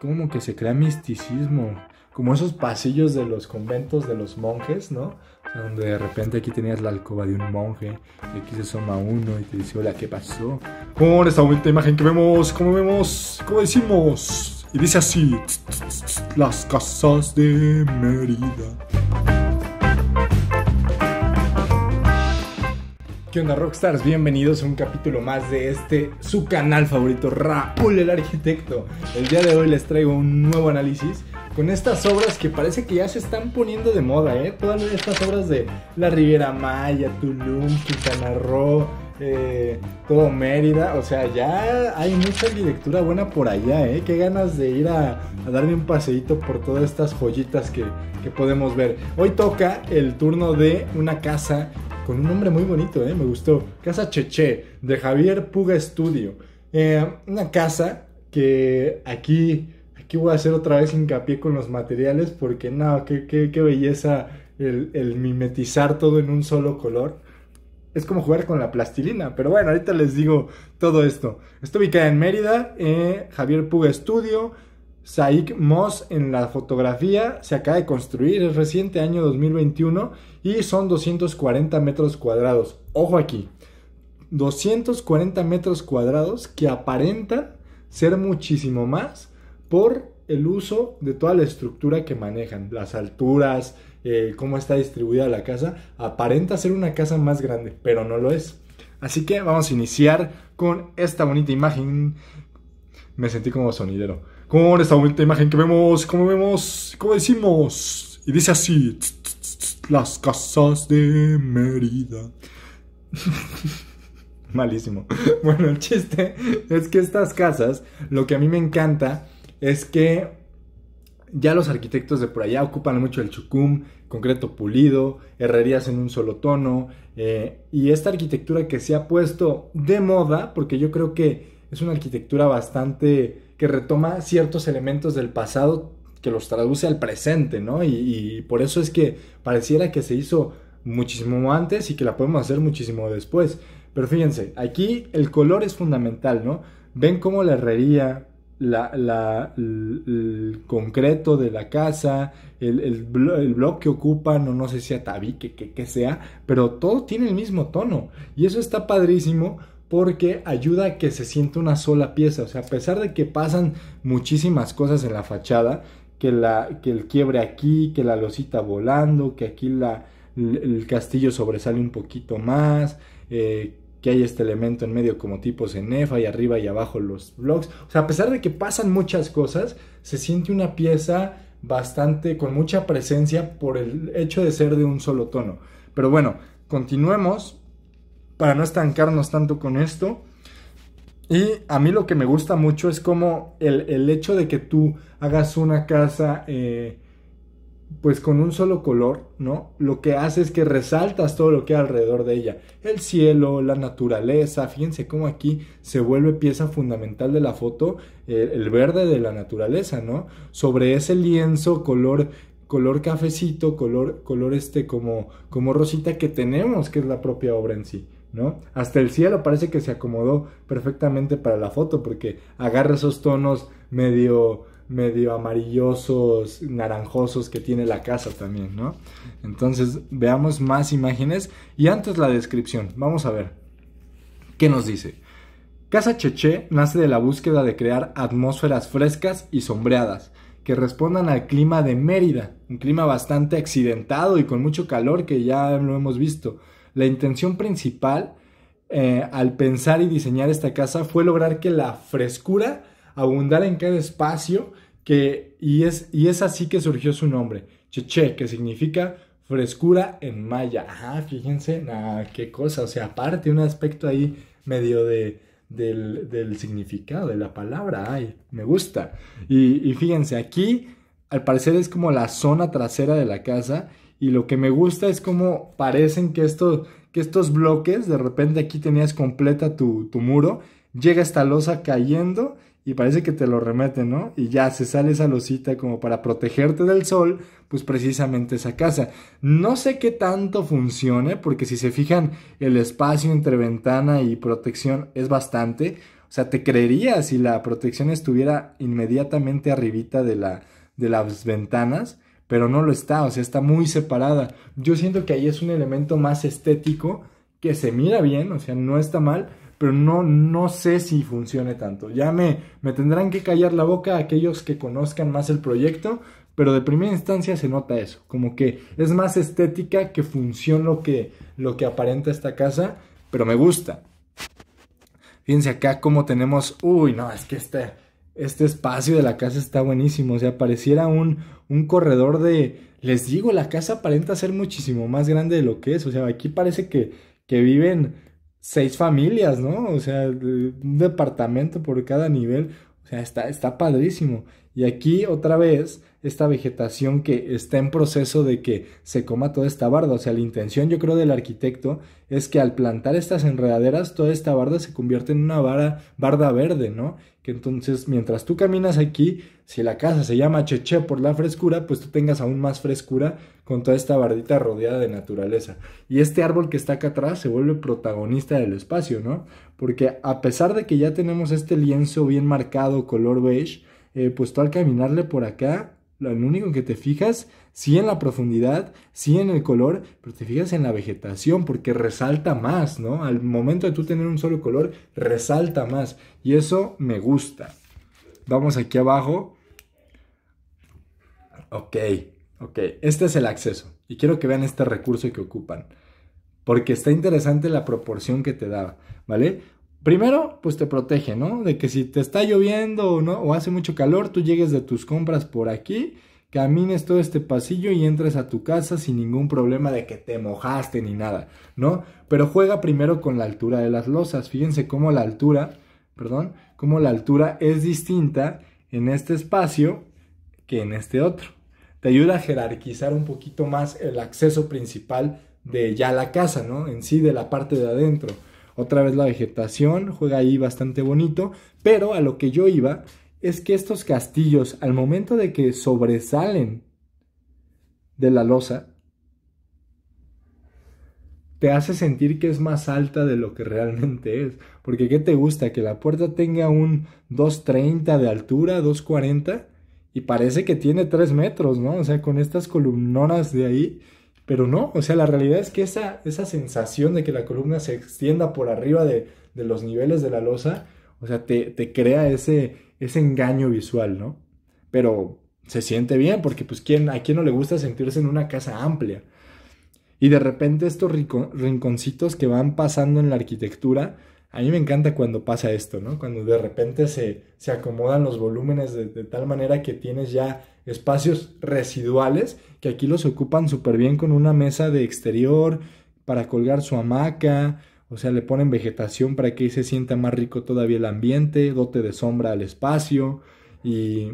como que se crea misticismo, como esos pasillos de los conventos de los monjes, ¿no? O sea, donde de repente aquí tenías la alcoba de un monje, y aquí se soma uno y te dice, hola, ¿qué pasó? Con esta bonita imagen que vemos, como vemos, como decimos, y dice así, las casas de Mérida. ¿Qué onda Rockstars? Bienvenidos a un capítulo más de este, su canal favorito, Raúl el Arquitecto. El día de hoy les traigo un nuevo análisis con estas obras que parece que ya se están poniendo de moda, ¿eh? Todas estas obras de la Riviera Maya, Tulum, Quintana Roo, eh, todo Mérida, o sea, ya hay mucha arquitectura buena por allá, ¿eh? Qué ganas de ir a, darme un paseíto por todas estas joyitas que, que podemos ver. Hoy toca el turno de una casa con un nombre muy bonito, ¿eh? me gustó. Casa Cheche, de Javier Puga Estudio, eh, una casa que aquí, aquí voy a hacer otra vez hincapié con los materiales porque no, qué, qué, belleza el, mimetizar todo en un solo color. Es como jugar con la plastilina, pero bueno, ahorita les digo todo esto. está ubicada en Mérida, eh, Javier Puga Estudio, Saik Moss en la fotografía se acaba de construir, es reciente, año 2021, y son 240 metros cuadrados. Ojo aquí, 240 metros cuadrados que aparentan ser muchísimo más por el uso de toda la estructura que manejan, las alturas, eh, cómo está distribuida la casa, aparenta ser una casa más grande, pero no lo es. Así que vamos a iniciar con esta bonita imagen. Me sentí como sonidero con esta bonita imagen que vemos, como vemos, como decimos, y dice así, las casas de Mérida. Malísimo. Bueno, el chiste es que estas casas, lo que a mí me encanta es que ya los arquitectos de por allá ocupan mucho el chucum, concreto pulido, herrerías en un solo tono, eh, y esta arquitectura que se ha puesto de moda, porque yo creo que es una arquitectura bastante que retoma ciertos elementos del pasado que los traduce al presente, ¿no? Y, por eso es que pareciera que se hizo muchísimo antes y que la podemos hacer muchísimo después. Pero fíjense, aquí el color es fundamental, ¿no? Ven cómo la herrería, la, la, el, concreto de la casa, el, el, que ocupa, o no sé si a tabique, que, que sea, pero todo tiene el mismo tono. Y eso está padrísimo porque ayuda a que se sienta una sola pieza. O sea, a pesar de que pasan muchísimas cosas en la fachada, que, la, que el quiebre aquí, que la losita volando, que aquí la, el castillo sobresale un poquito más, eh, que hay este elemento en medio como tipo cenefa y arriba y abajo los blogs. O sea, a pesar de que pasan muchas cosas, se siente una pieza bastante con mucha presencia por el hecho de ser de un solo tono. Pero bueno, continuemos para no estancarnos tanto con esto. Y a mí lo que me gusta mucho es como el, hecho de que tú hagas una casa eh, pues con un solo color, ¿no? Lo que hace es que resaltas todo lo que hay alrededor de ella. El cielo, la naturaleza, fíjense cómo aquí se vuelve pieza fundamental de la foto el verde de la naturaleza, ¿no? Sobre ese lienzo color color cafecito, color color este como como rosita que tenemos, que es la propia obra en sí. Hasta el cielo parece que se acomodó perfectamente para la foto porque agarra esos tonos medio medio amarillosos, naranjosos que tiene la casa también, Entonces, veamos más imágenes y antes la descripción. Vamos a ver. ¿Qué nos dice? Casa Cheché nace de la búsqueda de crear atmósferas frescas y sombreadas que respondan al clima de Mérida, un clima bastante accidentado y con mucho calor que ya lo hemos visto la intención principal eh, al pensar y diseñar esta casa fue lograr que la frescura abundara en cada espacio que, y, es, y es así que surgió su nombre, Cheche, que significa frescura en maya. Ajá, fíjense, ah, qué cosa, o sea, aparte un aspecto ahí medio de, del, significado de la palabra, ay, me gusta. y fíjense, aquí al parecer es como la zona trasera de la casa y lo que me gusta es cómo parecen que estos, que estos bloques, de repente aquí tenías completa tu, muro, llega esta losa cayendo y parece que te lo remeten, ¿no? Y ya se sale esa losita como para protegerte del sol, pues precisamente esa casa. No sé qué tanto funcione, porque si se fijan, el espacio entre ventana y protección es bastante. O sea, te creería si la protección estuviera inmediatamente arribita de las ventanas pero no lo está, o sea, está muy separada. Yo siento que ahí es un elemento más estético que se mira bien, o sea, no está mal, pero no, no sé si funcione tanto. Ya me, me tendrán que callar la boca aquellos que conozcan más el proyecto, pero de primera instancia se nota eso, como que es más estética que función lo que, lo que aparenta esta casa, pero me gusta. Fíjense acá cómo tenemos, uy, no, es que este, este espacio de la casa está buenísimo. O sea, pareciera un, corredor de. Les digo, la casa aparenta ser muchísimo más grande de lo que es. O sea, aquí parece que, viven seis familias, ¿no? O sea, un departamento por cada nivel. O sea, está, está padrísimo. Y aquí otra vez, esta vegetación que está en proceso de que se coma toda esta barda. O sea, la intención yo creo del arquitecto es que al plantar estas enredaderas, toda esta barda se convierte en una barda verde, ¿no? que entonces mientras tú caminas aquí, si la casa se llama Cheche por la frescura, pues tú tengas aún más frescura con toda esta bardita rodeada de naturaleza. Y este árbol que está acá atrás se vuelve protagonista del espacio, ¿no? Porque a pesar de que ya tenemos este lienzo bien marcado color beige, eh, pues tú al caminarle por acá lo único que te fijas, sí en la profundidad, sí en el color, pero te fijas en la vegetación porque resalta más, ¿no? Al momento de tú tener un solo color, resalta más. Y eso me gusta. Vamos aquí abajo. Ok, ok. Este es el acceso. Y quiero que vean este recurso que ocupan. Porque está interesante la proporción que te da, ¿vale? Primero, pues te protege, ¿no? De que si te está lloviendo o, no, o hace mucho calor, tú llegues de tus compras por aquí, camines todo este pasillo y entres a tu casa sin ningún problema de que te mojaste ni nada, ¿no? Pero juega primero con la altura de las losas. Fíjense cómo la altura, perdón, cómo la altura es distinta en este espacio que en este otro. Te ayuda a jerarquizar un poquito más el acceso principal de ya la casa, ¿no? En sí, de la parte de adentro. Otra vez la vegetación juega ahí bastante bonito, pero a lo que yo iba es que estos castillos, al momento de que sobresalen de la losa, te hace sentir que es más alta de lo que realmente es. Porque ¿qué te gusta? Que la puerta tenga un 2.30 de altura, 2.40, y parece que tiene 3 metros, ¿no? O sea, con estas columnonas de ahí, pero no, o sea, la realidad es que esa, esa sensación de que la columna se extienda por arriba de, de los niveles de la losa, o sea, te, te, crea ese, ese engaño visual, ¿no? Pero se siente bien porque pues ¿quién, a quién no le gusta sentirse en una casa amplia. Y de repente estos rinconcitos que van pasando en la arquitectura, a mí me encanta cuando pasa esto, ¿no? Cuando de repente se, acomodan los volúmenes de, de, tal manera que tienes ya espacios residuales que aquí los ocupan súper bien con una mesa de exterior para colgar su hamaca, o sea, le ponen vegetación para que ahí se sienta más rico todavía el ambiente, dote de sombra al espacio y,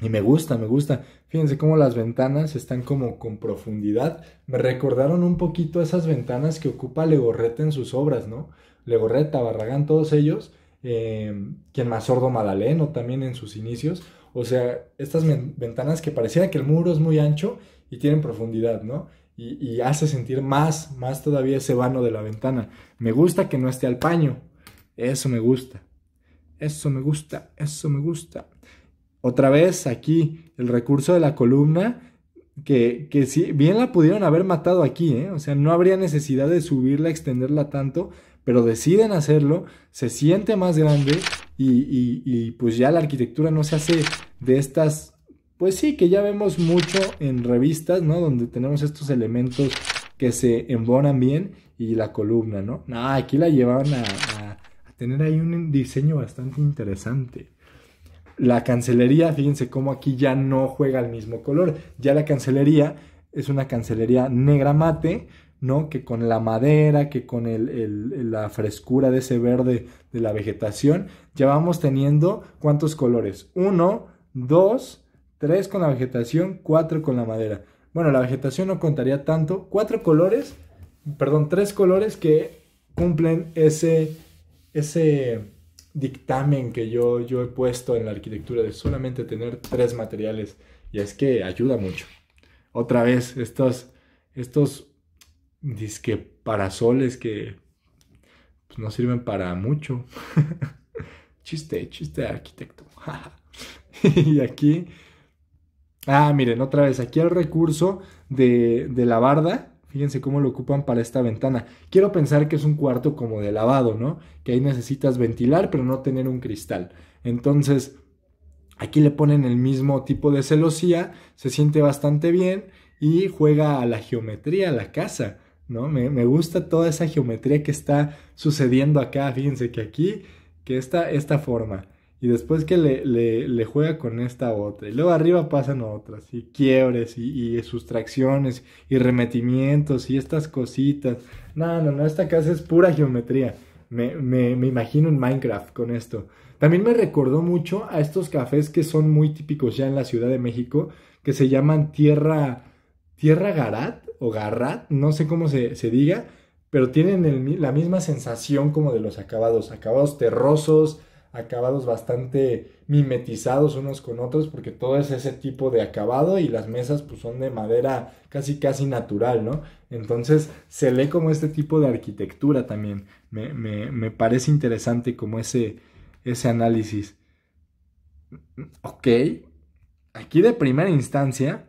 y me gusta, me gusta. Fíjense cómo las ventanas están como con profundidad. Me recordaron un poquito esas ventanas que ocupa Legorreta en sus obras, ¿no? Legorreta, Barragán, todos ellos. Em, quien más sordo Madaleno también en sus inicios. O sea, estas ventanas que pareciera que el muro es muy ancho y tienen profundidad, ¿no? Y, y, hace sentir más, más todavía ese vano de la ventana. Me gusta que no esté al paño. Eso me gusta. Eso me gusta, eso me gusta otra vez aquí el recurso de la columna, que, que bien la pudieron haber matado aquí, ¿eh? o sea, no habría necesidad de subirla, extenderla tanto, pero deciden hacerlo, se siente más grande y, pues ya la arquitectura no se hace de estas, pues sí, que ya vemos mucho en revistas, ¿no? Donde tenemos estos elementos que se embonan bien y la columna, ¿no? aquí la llevaban a tener ahí un diseño bastante interesante. La cancelería, fíjense cómo aquí ya no juega el mismo color. Ya la cancelería es una cancelería negra mate, ¿no? Que con la madera, que con el, la frescura de ese verde de la vegetación, ya vamos teniendo cuántos colores. Uno, dos, tres con la vegetación, cuatro con la madera. Bueno, la vegetación no contaría tanto. Cuatro colores, perdón, tres colores que cumplen ese, ese, dictamen que yo, yo he puesto en la arquitectura de solamente tener tres materiales. Y es que ayuda mucho. Otra vez, estos, estos disque parasoles que pues, no sirven para mucho. chiste, chiste arquitecto. y aquí, ah, miren, otra vez, aquí el recurso de, de la barda Fíjense cómo lo ocupan para esta ventana. Quiero pensar que es un cuarto como de lavado, ¿no? Que ahí necesitas ventilar, pero no tener un cristal. Entonces, aquí le ponen el mismo tipo de celosía, se siente bastante bien y juega a la geometría, a la casa, ¿no? Me, me gusta toda esa geometría que está sucediendo acá. Fíjense que aquí, que está esta forma y después que le, le, juega con esta otra, y luego arriba pasan otras, y quiebres, y, sustracciones, y remetimientos, y estas cositas. No, no, no, esta casa es pura geometría. Me, me, imagino en Minecraft con esto. También me recordó mucho a estos cafés que son muy típicos ya en la Ciudad de México, que se llaman Tierra, tierra Garat o Garrat, no sé cómo se, diga, pero tienen la misma sensación como de los acabados, acabados terrosos, acabados bastante mimetizados unos con otros porque todo es ese tipo de acabado y las mesas pues son de madera casi casi natural, ¿no? Entonces se lee como este tipo de arquitectura también. Me, parece interesante como ese, ese análisis. Ok, aquí de primera instancia,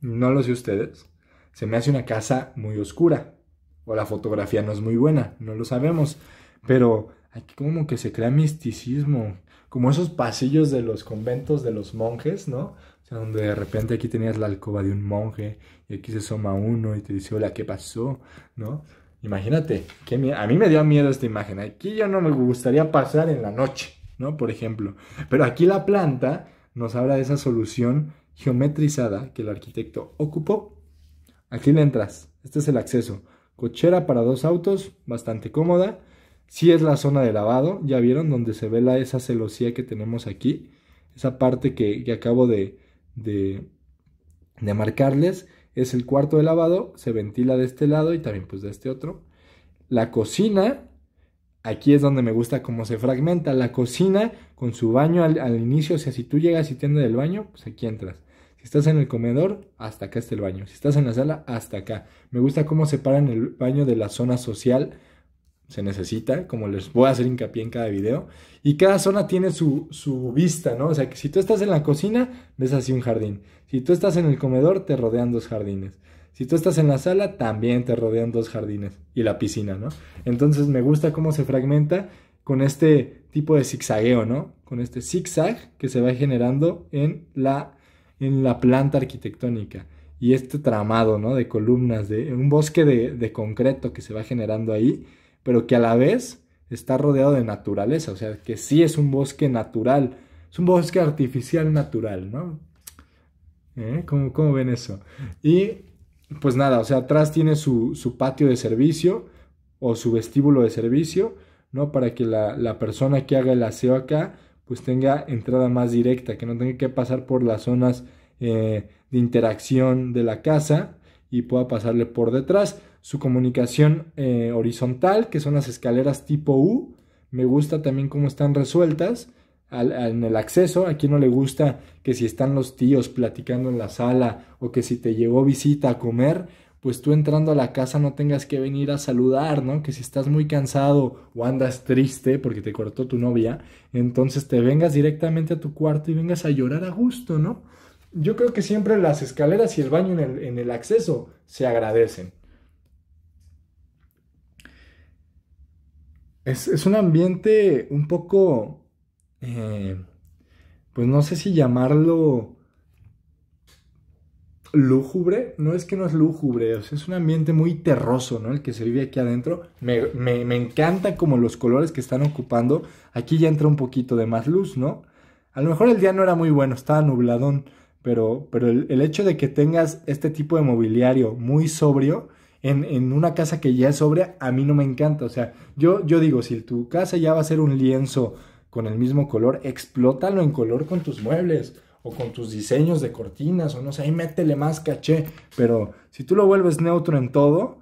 no lo sé ustedes, se me hace una casa muy oscura o la fotografía no es muy buena, no lo sabemos, pero aquí como que se crea misticismo, como esos pasillos de los conventos de los monjes, ¿no? O sea, donde de repente aquí tenías la alcoba de un monje y aquí se soma uno y te dice, hola, ¿qué pasó? ¿No? Imagínate, qué a mí me dio miedo esta imagen. Aquí yo no me gustaría pasar en la noche, ¿no? Por ejemplo. Pero aquí la planta nos habla de esa solución geometrizada que el arquitecto ocupó. Aquí le entras. Este es el acceso. Cochera para dos autos, bastante cómoda si es la zona de lavado, ya vieron donde se la esa celosía que tenemos aquí, esa parte que, acabo de, de, marcarles, es el cuarto de lavado, se ventila de este lado y también pues de este otro. La cocina, aquí es donde me gusta cómo se fragmenta, la cocina con su baño al, inicio, o sea, si tú llegas y tienes del baño, pues aquí entras. Si estás en el comedor, hasta acá está el baño. Si estás en la sala, hasta acá. Me gusta cómo separan el baño de la zona social se necesita, como les voy a hacer hincapié en cada video. Y cada zona tiene su, vista, ¿no? O sea, que si tú estás en la cocina, ves así un jardín. Si tú estás en el comedor, te rodean dos jardines. Si tú estás en la sala, también te rodean dos jardines. Y la piscina, ¿no? Entonces me gusta cómo se fragmenta con este tipo de zigzagueo, ¿no? Con este zigzag que se va generando en la, en la planta arquitectónica y este tramado, ¿no? De columnas, de un bosque de, de concreto que se va generando ahí pero que a la vez está rodeado de naturaleza, o sea, que sí es un bosque natural, es un bosque artificial natural, ¿no? ¿Eh? ¿Cómo, ven eso? Y pues nada, o sea, atrás tiene su, patio de servicio o su vestíbulo de servicio, ¿no? Para que la, persona que haga el aseo acá, pues tenga entrada más directa, que no tenga que pasar por las zonas eh, de interacción de la casa y pueda pasarle por detrás su comunicación eh, horizontal, que son las escaleras tipo U. Me gusta también cómo están resueltas en el acceso. Aquí no le gusta que si están los tíos platicando en la sala o que si te llegó visita a comer, pues tú entrando a la casa no tengas que venir a saludar, ¿no? Que si estás muy cansado o andas triste porque te cortó tu novia, entonces te vengas directamente a tu cuarto y vengas a llorar a gusto, ¿no? Yo creo que siempre las escaleras y el baño en el acceso se agradecen. es, es un ambiente un poco, eh, pues no sé si llamarlo lúgubre, no es que no es lúgubre, es un ambiente muy terroso, ¿no? El que se vive aquí adentro. Me, me, me, encanta como los colores que están ocupando. Aquí ya entra un poquito de más luz, ¿no? A lo mejor el día no era muy bueno, estaba nubladón, pero, pero el hecho de que tengas este tipo de mobiliario muy sobrio, en, una casa que ya es sobria, a mí no me encanta. O sea, yo, yo digo, si tu casa ya va a ser un lienzo con el mismo color, explótalo en color con tus muebles o con tus diseños de cortinas o no sé, ahí métele más caché. Pero si tú lo vuelves neutro en todo,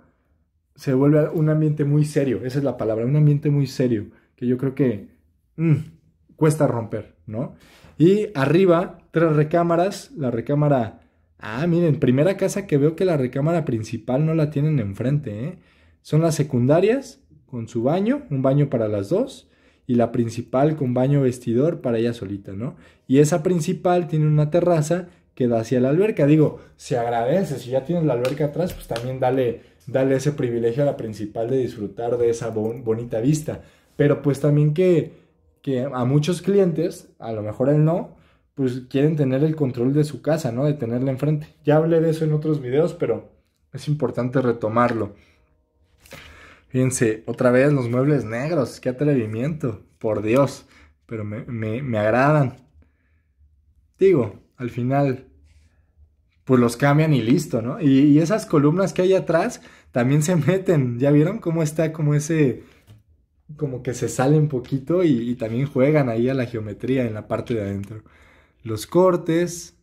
se vuelve un ambiente muy serio. Esa es la palabra, un ambiente muy serio que yo creo que mm, cuesta romper, ¿no? Y arriba, tres recámaras, la recámara Ah, miren, primera casa que veo que la recámara principal no la tienen enfrente, ¿eh? Son las secundarias con su baño, un baño para las dos, y la principal con baño vestidor para ella solita, ¿no? Y esa principal tiene una terraza que da hacia la alberca. Digo, se agradece, si ya tienes la alberca atrás, pues también dale, dale ese privilegio a la principal de disfrutar de esa bonita vista. Pero pues también que, que a muchos clientes, a lo mejor él no, pues quieren tener el control de su casa, ¿no? De tenerla enfrente. Ya hablé de eso en otros videos, pero es importante retomarlo. Fíjense, otra vez los muebles negros, qué atrevimiento, por Dios, pero me, me, me agradan. Digo, al final, pues los cambian y listo, ¿no? Y, esas columnas que hay atrás también se meten, ¿ya vieron cómo está como ese, como que se sale un poquito y también juegan ahí a la geometría en la parte de adentro los cortes.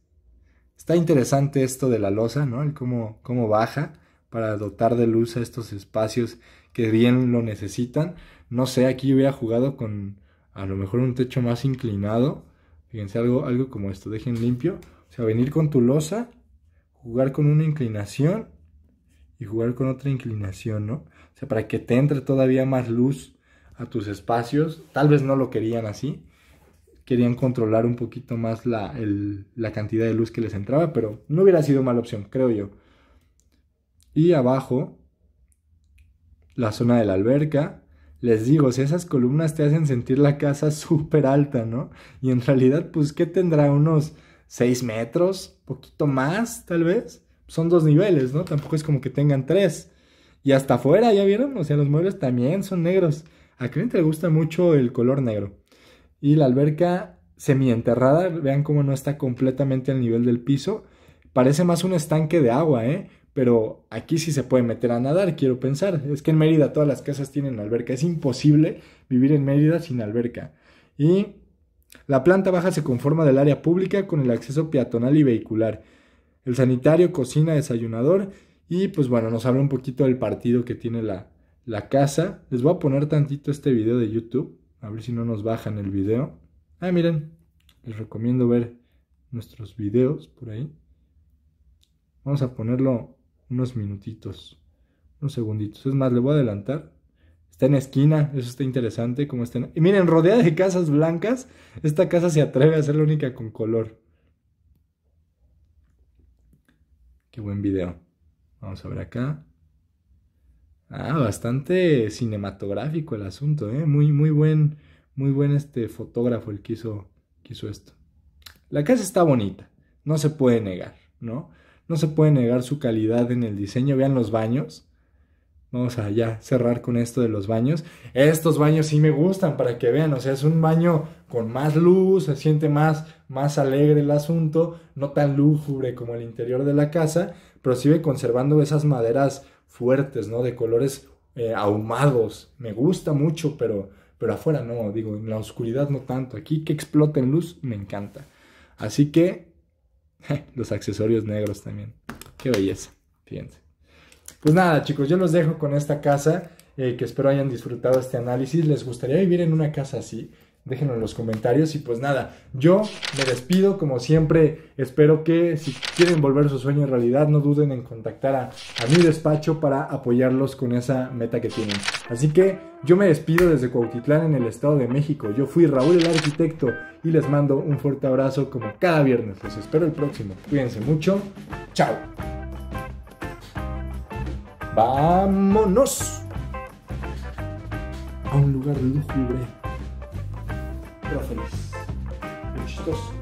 Está interesante esto de la losa, ¿no? El cómo, cómo baja para dotar de luz a estos espacios que bien lo necesitan. No sé, aquí hubiera jugado con a lo mejor un techo más inclinado. Fíjense, algo, algo como esto, dejen limpio. O sea, venir con tu losa, jugar con una inclinación y jugar con otra inclinación, ¿no? O sea, para que te entre todavía más luz a tus espacios. Tal vez no lo querían así, querían controlar un poquito más la, cantidad de luz que les entraba, pero no hubiera sido mala opción, creo yo. Y abajo, la zona de la alberca, les digo, si esas columnas te hacen sentir la casa súper alta, ¿no? Y en realidad, pues, ¿qué tendrá? Unos 6 metros, poquito más, tal vez. Son dos niveles, ¿no? Tampoco es como que tengan tres. Y hasta afuera, ¿ya vieron? O sea, los muebles también son negros. A cliente le gusta mucho el color negro. Y la alberca semienterrada, vean cómo no está completamente al nivel del piso. Parece más un estanque de agua, ¿eh? Pero aquí sí se puede meter a nadar, quiero pensar. Es que en Mérida todas las casas tienen alberca. Es imposible vivir en Mérida sin alberca. Y la planta baja se conforma del área pública con el acceso peatonal y vehicular. El sanitario, cocina, desayunador. Y pues bueno, nos habla un poquito del partido que tiene la, la casa. Les voy a poner tantito este video de YouTube. A ver si no nos bajan el video. Ah, miren, les recomiendo ver nuestros videos por ahí. Vamos a ponerlo unos minutitos, unos segunditos. Es más, le voy a adelantar. Está en esquina, eso está interesante. Como está. Y miren, rodeada de casas blancas, esta casa se atreve a ser la única con color. Qué buen video. Vamos a ver acá. Ah, bastante cinematográfico el asunto, ¿eh? Muy, muy buen, muy buen este fotógrafo el que hizo, esto. La casa está bonita, no se puede negar, ¿no? No se puede negar su calidad en el diseño. Vean los baños. Vamos a ya cerrar con esto de los baños. Estos baños sí me gustan para que vean. O sea, es un baño con más luz, se siente más, más alegre el asunto, no tan lúgubre como el interior de la casa, pero sigue conservando esas maderas fuertes, ¿no? De colores eh, ahumados. Me gusta mucho, pero, pero afuera no, digo, en la oscuridad no tanto. Aquí que exploten en luz me encanta. Así que los accesorios negros también. Qué belleza, fíjense. Pues nada, chicos, yo los dejo con esta casa, eh, que espero hayan disfrutado este análisis. ¿Les gustaría vivir en una casa así? déjenlo en los comentarios. Y pues nada, yo me despido como siempre. Espero que si quieren volver su sueño en realidad, no duden en contactar a, mi despacho para apoyarlos con esa meta que tienen. Así que yo me despido desde Cuautitlán en el Estado de México. Yo fui Raúl el Arquitecto y les mando un fuerte abrazo como cada viernes. Les espero el próximo. Cuídense mucho. Chao. Vámonos a un lugar lúgubre. プラスです。